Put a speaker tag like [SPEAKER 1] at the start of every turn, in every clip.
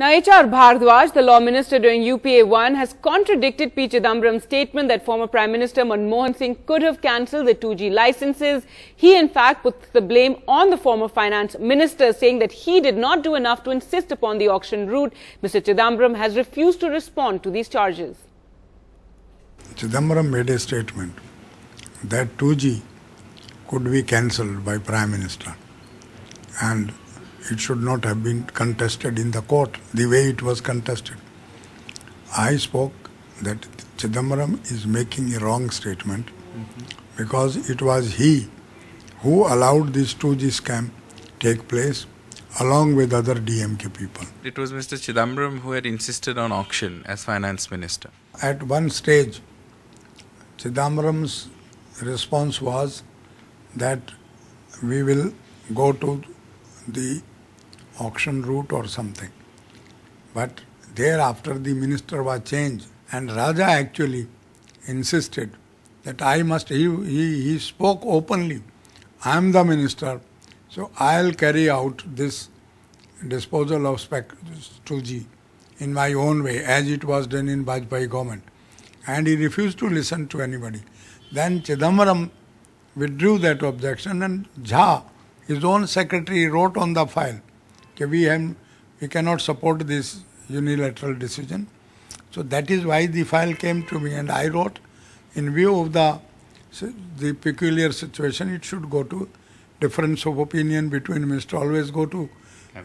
[SPEAKER 1] Now, H.R. Bhardwaj, the law minister during UPA 1, has contradicted P. Chidambaram's statement that former Prime Minister Manmohan Singh could have cancelled the 2G licenses. He, in fact, puts the blame on the former finance minister, saying that he did not do enough to insist upon the auction route. Mr. Chidambaram has refused to respond to these charges.
[SPEAKER 2] Chidambaram made a statement that 2G could be cancelled by Prime Minister. And it should not have been contested in the court the way it was contested. I spoke that Chidambaram is making a wrong statement mm-hmm. because it was he who allowed this 2G scam take place along with other DMK people. It was Mr. Chidambaram who had insisted on auction as finance minister. At one stage, Chidambaram's response was that we will go to the auction route or something. But thereafter the minister was changed and Raja actually insisted that I must, he, he, he spoke openly, I am the minister, so I'll carry out this disposal of spec- Struji in my own way as it was done in Vajpayee government. And he refused to listen to anybody. Then Chidambaram withdrew that objection and Jha, his own secretary, wrote on the file we, cannot support this unilateral decision. So that is why the file came to me and I wrote, in view of the, peculiar situation, it should go to difference of opinion between minister always go to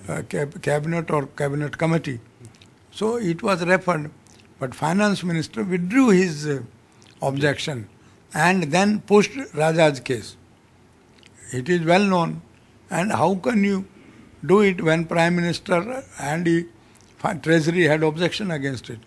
[SPEAKER 2] uh, cabinet or cabinet committee. So it was referred, but finance minister withdrew his uh, objection and then pushed Raja's case. It is well known. And how can you do it when Prime Minister and the Treasury had objection against it.